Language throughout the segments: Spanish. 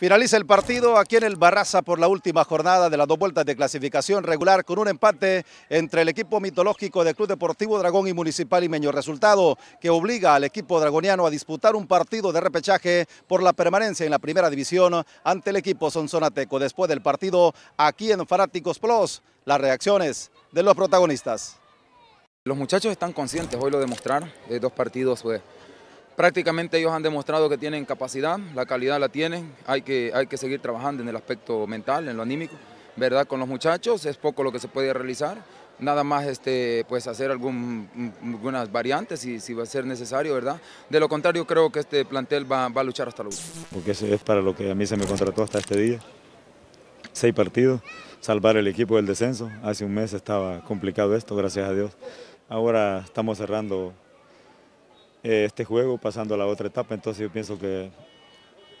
Finaliza el partido aquí en el Barraza por la última jornada de las dos vueltas de clasificación regular con un empate entre el equipo mitológico de Club Deportivo Dragón y Municipal Imeño. Resultado que obliga al equipo dragoniano a disputar un partido de repechaje por la permanencia en la primera división ante el equipo Sonsonateco. Después del partido aquí en Fanáticos Plus, las reacciones de los protagonistas. Los muchachos están conscientes, hoy lo demostraron, de dos partidos... Pues, prácticamente ellos han demostrado que tienen capacidad, la calidad la tienen, hay que, hay que seguir trabajando en el aspecto mental, en lo anímico, ¿verdad? Con los muchachos es poco lo que se puede realizar, nada más este, pues hacer algunas variantes si, si, va a ser necesario, ¿verdad? De lo contrario creo que este plantel va, a luchar hasta luego. último. Porque eso es para lo que a mí se me contrató hasta este día, seis partidos, salvar el equipo del descenso, hace un mes estaba complicado esto, gracias a Dios. Ahora estamos cerrando eh, este juego pasando a la otra etapa, entonces yo pienso que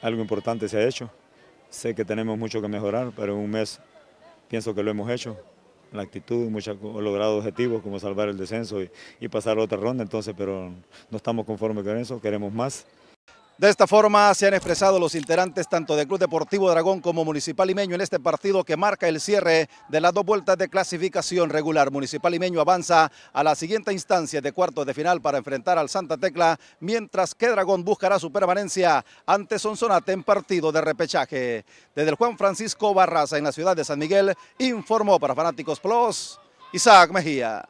algo importante se ha hecho. Sé que tenemos mucho que mejorar, pero en un mes pienso que lo hemos hecho. La actitud, hemos logrado objetivos como salvar el descenso y, pasar a otra ronda, entonces, pero no estamos conformes con eso, queremos más. De esta forma se han expresado los integrantes tanto del Club Deportivo Dragón como Municipal Imeño en este partido que marca el cierre de las dos vueltas de clasificación regular. Municipal Imeño avanza a la siguiente instancia de cuartos de final para enfrentar al Santa Tecla, mientras que Dragón buscará su permanencia ante Sonsonate en partido de repechaje. Desde el Juan Francisco Barraza en la ciudad de San Miguel, informó para Fanáticos Plus, Isaac Mejía.